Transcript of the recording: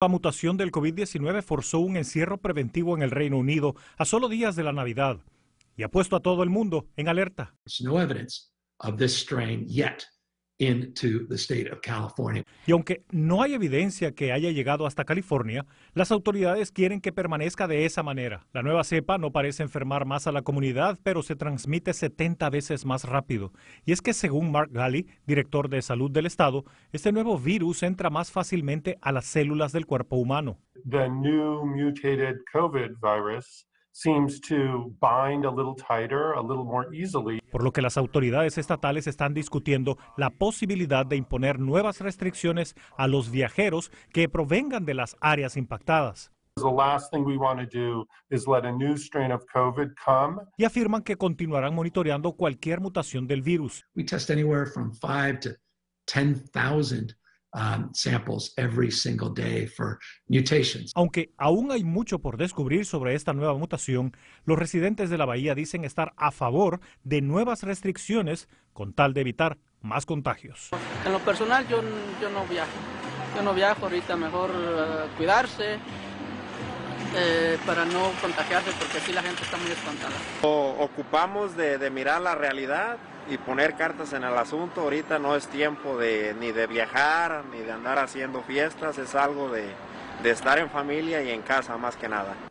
La mutación del COVID-19 forzó un encierro preventivo en el Reino Unido a solo días de la Navidad y ha puesto a todo el mundo en alerta. No of strain yet y aunque no hay evidencia que haya llegado hasta California, las autoridades quieren que permanezca de esa manera. La nueva cepa no parece enfermar más a la comunidad, pero se transmite 70 veces más rápido. Y es que según Mark Galley, director de salud del estado, este nuevo virus entra más fácilmente a las células del cuerpo humano. The new mutated COVID virus por lo que las autoridades estatales están discutiendo la posibilidad de imponer nuevas restricciones a los viajeros que provengan de las áreas impactadas. Y afirman que continuarán monitoreando cualquier mutación del virus. Um, samples every single day for mutations. Aunque aún hay mucho por descubrir sobre esta nueva mutación, los residentes de la bahía dicen estar a favor de nuevas restricciones con tal de evitar más contagios. En lo personal yo, yo no viajo, yo no viajo ahorita, mejor eh, cuidarse, eh, para no contagiarse, porque si la gente está muy espantada. ocupamos de, mirar la realidad y poner cartas en el asunto. Ahorita no es tiempo de, ni de viajar, ni de andar haciendo fiestas, es algo de estar en familia y en casa más que nada.